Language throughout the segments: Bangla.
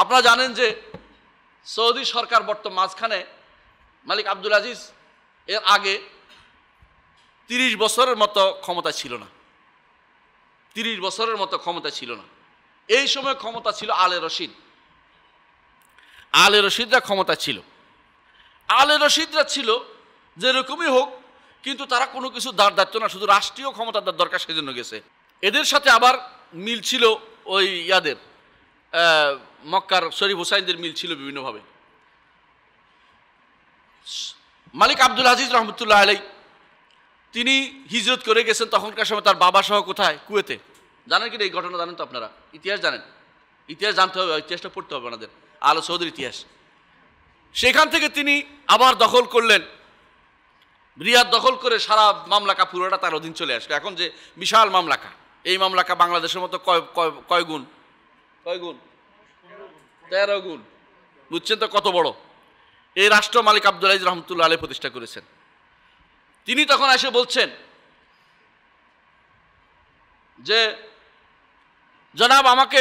আপনারা জানেন যে সৌদি সরকার বর্তমান মাঝখানে মালিক আব্দুল আজিজ এর আগে তিরিশ বছরের মতো ক্ষমতা ছিল না তিরিশ বছরের মতো ক্ষমতা ছিল না এই সময় ক্ষমতা ছিল আলে রশিদ আলে রশিদরা ক্ষমতা ছিল আলে রশিদরা ছিল যেরকমই হোক কিন্তু তারা কোনো কিছু দাঁড় দাঁড়ত না শুধু রাষ্ট্রীয় ক্ষমতা দার দরকার সেজন্য গেছে এদের সাথে আবার মিল ছিল ওই ইয়াদের মক্কার শরীফ হুসাইনদের মিল ছিল বিভিন্নভাবে মালিক আব্দুল আজিজ রহমতুল্লাহ আলাই তিনি হিজরত করে গেছেন তখনকার সময় তার বাবা সহ কোথায় কুয়েতে জানেন কি এই ঘটনা জানেন তো আপনারা ইতিহাস জানেন ইতিহাস জানতে হবে ইতিহাসটা পড়তে হবে আমাদের আলো সৌদের ইতিহাস সেখান থেকে তিনি আবার দখল করলেন রিয়াদ দখল করে সারা মামলাকা পুরোটা তার অধীন চলে আসবে এখন যে বিশাল মামলাকা এই মামলাকা বাংলাদেশের মতো কয় কয় কয়গুণ কয়গুণ তেরো গুণ বুঝছেন তো কত বড় এই রাষ্ট্র মালিক আব্দুল আজিজ রহমতুল্লাহ আলী প্রতিষ্ঠা করেছেন তিনি তখন এসে বলছেন যে জনাব আমাকে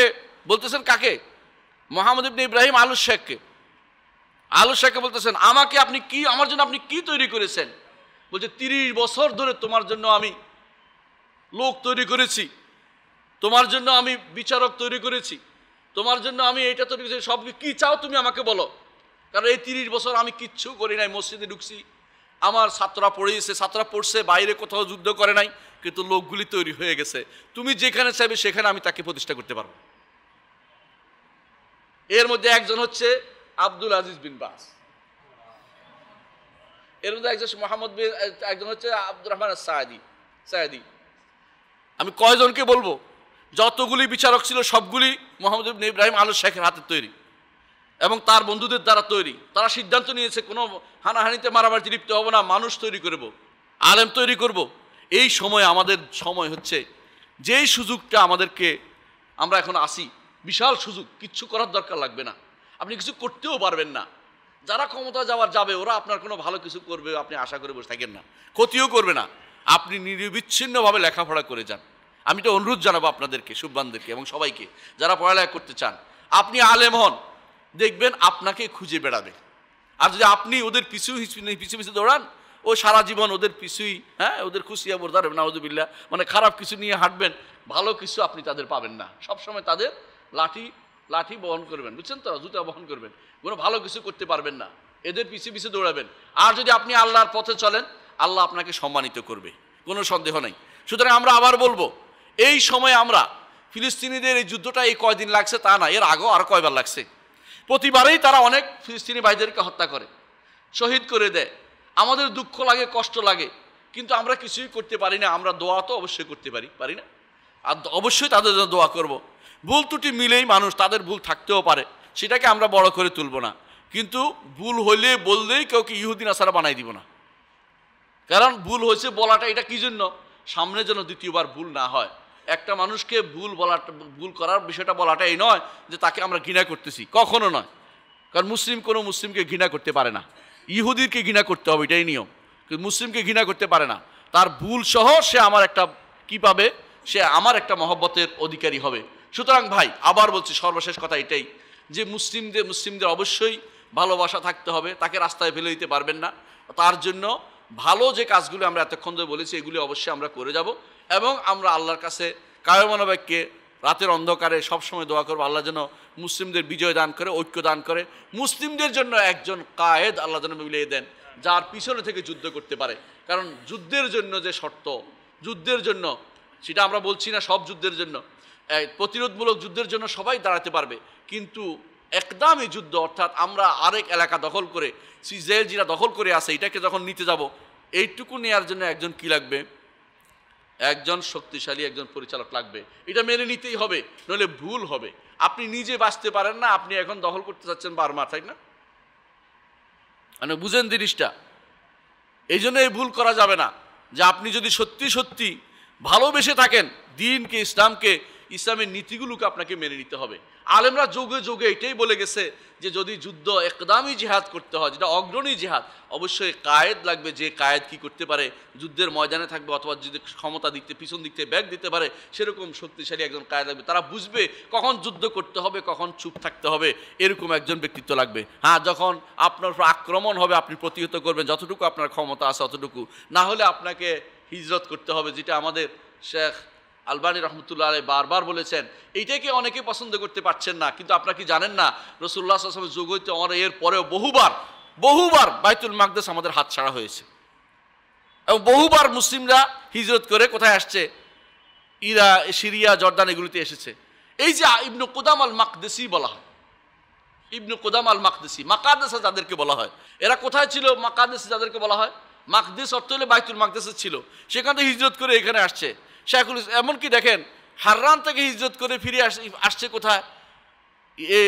বলতেছেন কাকে মোহাম্মদ ইব্রাহিম আলু শেখকে আলু শেখকে বলতেছেন আমাকে আপনি কি আমার জন্য আপনি কি তৈরি করেছেন বলছে তিরিশ বছর ধরে তোমার জন্য আমি লোক তৈরি করেছি তোমার জন্য আমি বিচারক তৈরি করেছি তোমার জন্য আমি এইটা তো সব কি চাও তুমি আমাকে বলো কারণ এই তিরিশ বছর আমি কিচ্ছু করি নাই মসজিদে ঢুকছি আমার ছাত্ররা পড়েছে ছাত্ররা পড়ছে বাইরে কোথাও যুদ্ধ করে নাই কিন্তু লোকগুলি তৈরি হয়ে গেছে তুমি যেখানে চাইবে সেখানে আমি তাকে প্রতিষ্ঠা করতে পারবো এর মধ্যে একজন হচ্ছে আব্দুল আজিজ বিন বাস এর মধ্যে একজন মোহাম্মদ বিন একজন হচ্ছে আব্দুর রহমান সায়দি সায়দি আমি কয়জনকে বলবো যতগুলি বিচারক ছিল সবগুলি মোহাম্মদ ইবনে ইব্রাহিম আলু শেখের হাতে তৈরি এবং তার বন্ধুদের দ্বারা তৈরি তারা সিদ্ধান্ত নিয়েছে কোনো হানাহানিতে মারামারিতে লিপ্ত হবো না মানুষ তৈরি করব আলেম তৈরি করব এই সময় আমাদের সময় হচ্ছে যেই সুযোগটা আমাদেরকে আমরা এখন আসি বিশাল সুযোগ কিচ্ছু করার দরকার লাগবে না আপনি কিছু করতেও পারবেন না যারা ক্ষমতা যাওয়ার যাবে ওরা আপনার কোনো ভালো কিছু করবে আপনি আশা করে বসে থাকেন না ক্ষতিও করবে না আপনি নিরবিচ্ছিন্নভাবে লেখাপড়া করে যান আমি তো অনুরোধ জানাবো আপনাদেরকে সুব্বানদেরকে এবং সবাইকে যারা পড়ালেখা করতে চান আপনি আলেম হন দেখবেন আপনাকে খুঁজে বেড়াবে আর যদি আপনি ওদের পিছু পিছু পিছু দৌড়ান ও সারা জীবন ওদের পিছুই হ্যাঁ ওদের খুশিয়া বোর ধরবেন নাউজুবিল্লা মানে খারাপ কিছু নিয়ে হাঁটবেন ভালো কিছু আপনি তাদের পাবেন না সবসময় তাদের লাঠি লাঠি বহন করবেন বুঝছেন তো জুতা বহন করবেন কোনো ভালো কিছু করতে পারবেন না এদের পিছু পিছু দৌড়াবেন আর যদি আপনি আল্লাহর পথে চলেন আল্লাহ আপনাকে সম্মানিত করবে কোনো সন্দেহ নেই সুতরাং আমরা আবার বলবো এই সময়ে আমরা ফিলিস্তিনিদের এই যুদ্ধটা এই কয়দিন লাগছে তা না এর আগেও আর কয়বার লাগছে প্রতিবারেই তারা অনেক ফিলিস্তিনি ভাইদেরকে হত্যা করে শহীদ করে দেয় আমাদের দুঃখ লাগে কষ্ট লাগে কিন্তু আমরা কিছুই করতে পারি না আমরা দোয়া তো অবশ্যই করতে পারি পারি না আর অবশ্যই তাদের জন্য দোয়া করব। ভুল ত্রুটি মিলেই মানুষ তাদের ভুল থাকতেও পারে সেটাকে আমরা বড় করে তুলব না কিন্তু ভুল হইলে বললেই কাউকে ইহুদিন আসারা বানাই দিব না কারণ ভুল হয়েছে বলাটা এটা কী জন্য সামনে যেন দ্বিতীয়বার ভুল না হয় একটা মানুষকে ভুল বলাটা ভুল করার বিষয়টা বলাটা এই নয় যে তাকে আমরা ঘৃণা করতেছি কখনো নয় কারণ মুসলিম কোনো মুসলিমকে ঘৃণা করতে পারে না ইহুদিরকে ঘৃণা করতে হবে এটাই নিয়ম কিন্তু মুসলিমকে ঘৃণা করতে পারে না তার ভুল সহ সে আমার একটা কি পাবে সে আমার একটা মহব্বতের অধিকারী হবে সুতরাং ভাই আবার বলছি সর্বশেষ কথা এটাই যে মুসলিমদের মুসলিমদের অবশ্যই ভালোবাসা থাকতে হবে তাকে রাস্তায় ফেলে দিতে পারবেন না তার জন্য ভালো যে কাজগুলো আমরা এতক্ষণ ধরে বলেছি এগুলি অবশ্যই আমরা করে যাব এবং আমরা আল্লাহর কাছে কায়মানবাক্যে রাতের অন্ধকারে সবসময় দোয়া করবো আল্লাহ যেন মুসলিমদের বিজয় দান করে ঐক্য দান করে মুসলিমদের জন্য একজন কায়েদ আল্লাহ যেন মিলিয়ে দেন যার পিছনে থেকে যুদ্ধ করতে পারে কারণ যুদ্ধের জন্য যে শর্ত যুদ্ধের জন্য সেটা আমরা বলছি না সব যুদ্ধের জন্য প্রতিরোধমূলক যুদ্ধের জন্য সবাই দাঁড়াতে পারবে কিন্তু একদমই যুদ্ধ অর্থাৎ আমরা আরেক এলাকা দখল করে সিজেল জিরা দখল করে আসে এটাকে যখন নিতে যাব এইটুকু নেওয়ার জন্য একজন কি লাগবে একজন শক্তিশালী একজন পরিচালক লাগবে এটা মেনে নিতেই হবে নইলে ভুল হবে আপনি নিজে বাঁচতে পারেন না আপনি এখন দখল করতে চাচ্ছেন বারমা তাই না মানে বুঝেন জিনিসটা এই জন্য এই ভুল করা যাবে না যে আপনি যদি সত্যি সত্যি ভালোবেসে থাকেন দিনকে ইসলামকে ইসলামের নীতিগুলোকে আপনাকে মেনে নিতে হবে আলেমরা যোগে যোগে এটাই বলে গেছে যে যদি যুদ্ধ একদামই জেহাদ করতে হয় যেটা অগ্রণী জেহাদ অবশ্যই কায়েদ লাগবে যে কায়েদ কি করতে পারে যুদ্ধের ময়দানে থাকবে অথবা যদি ক্ষমতা দিকতে পিছন দিক থেকে ব্যাগ দিতে পারে সেরকম শক্তিশালী একজন কায়েদ লাগবে তারা বুঝবে কখন যুদ্ধ করতে হবে কখন চুপ থাকতে হবে এরকম একজন ব্যক্তিত্ব লাগবে হ্যাঁ যখন আপনার আক্রমণ হবে আপনি প্রতিহত করবেন যতটুকু আপনার ক্ষমতা আছে অতটুকু না হলে আপনাকে হিজরত করতে হবে যেটা আমাদের শেখ আলবানী রহমতুল্লাহ আলাই বারবার বলেছেন এইটাকে অনেকে পছন্দ করতে পারছেন না কিন্তু আপনারা কি জানেন না রসুল্লাহ আসলামের যুগ হইতে অনেক এর পরেও বহুবার বহুবার বাইতুল মাকদেস আমাদের হাত ছাড়া হয়েছে এবং বহুবার মুসলিমরা হিজরত করে কোথায় আসছে ইরা সিরিয়া জর্দান এগুলিতে এসেছে এই যে ইবনু কোদাম আল মাকদেসি বলা হয় ইবনু কোদাম আল মাকদেসি মাকাদেসা যাদেরকে বলা হয় এরা কোথায় ছিল মাকাদেসি যাদেরকে বলা হয় মাকদেস অর্থ হলে বাইতুল মাকদেসে ছিল সেখান থেকে হিজরত করে এখানে আসছে শেখুল এমনকি দেখেন হাররান থেকে হিজরত করে ফিরে আসে আসছে কোথায় এ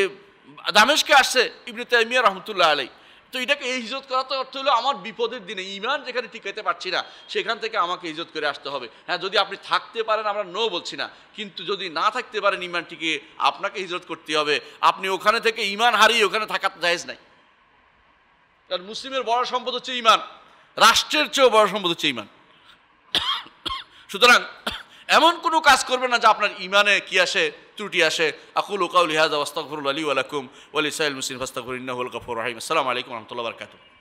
দামেশকে আসছে ইবনে তাইমিয়া রহমতুল্লাহ আলাই তো এটাকে এই হিজত করা তো অর্থ হলো আমার বিপদের দিনে ইমান যেখানে টিকাইতে পারছি না সেখান থেকে আমাকে ইজত করে আসতে হবে হ্যাঁ যদি আপনি থাকতে পারেন আমরা নো বলছি না কিন্তু যদি না থাকতে পারেন ইমান টিকে আপনাকে হিজরত করতে হবে আপনি ওখানে থেকে ইমান হারিয়ে ওখানে থাকা জাহেজ নাই কারণ মুসলিমের বড় সম্পদ হচ্ছে ইমান রাষ্ট্রের চেয়েও বড় সম্পদ হচ্ছে ইমান সুতরাং এমন কোনো কাজ করবে না যে আপনার ইমানে কি আসে ত্রুটি আসে আকুল ওকাউল লিহাজ আস্তাকফরুল আলী আলাকুম ওয়ালি সাইল মুসিন ফাস্তাকুর ইন্নাহুল গফুর রাহিম আসসালামু আলাইকুম রহমতুল্লাহ বারকাতুহ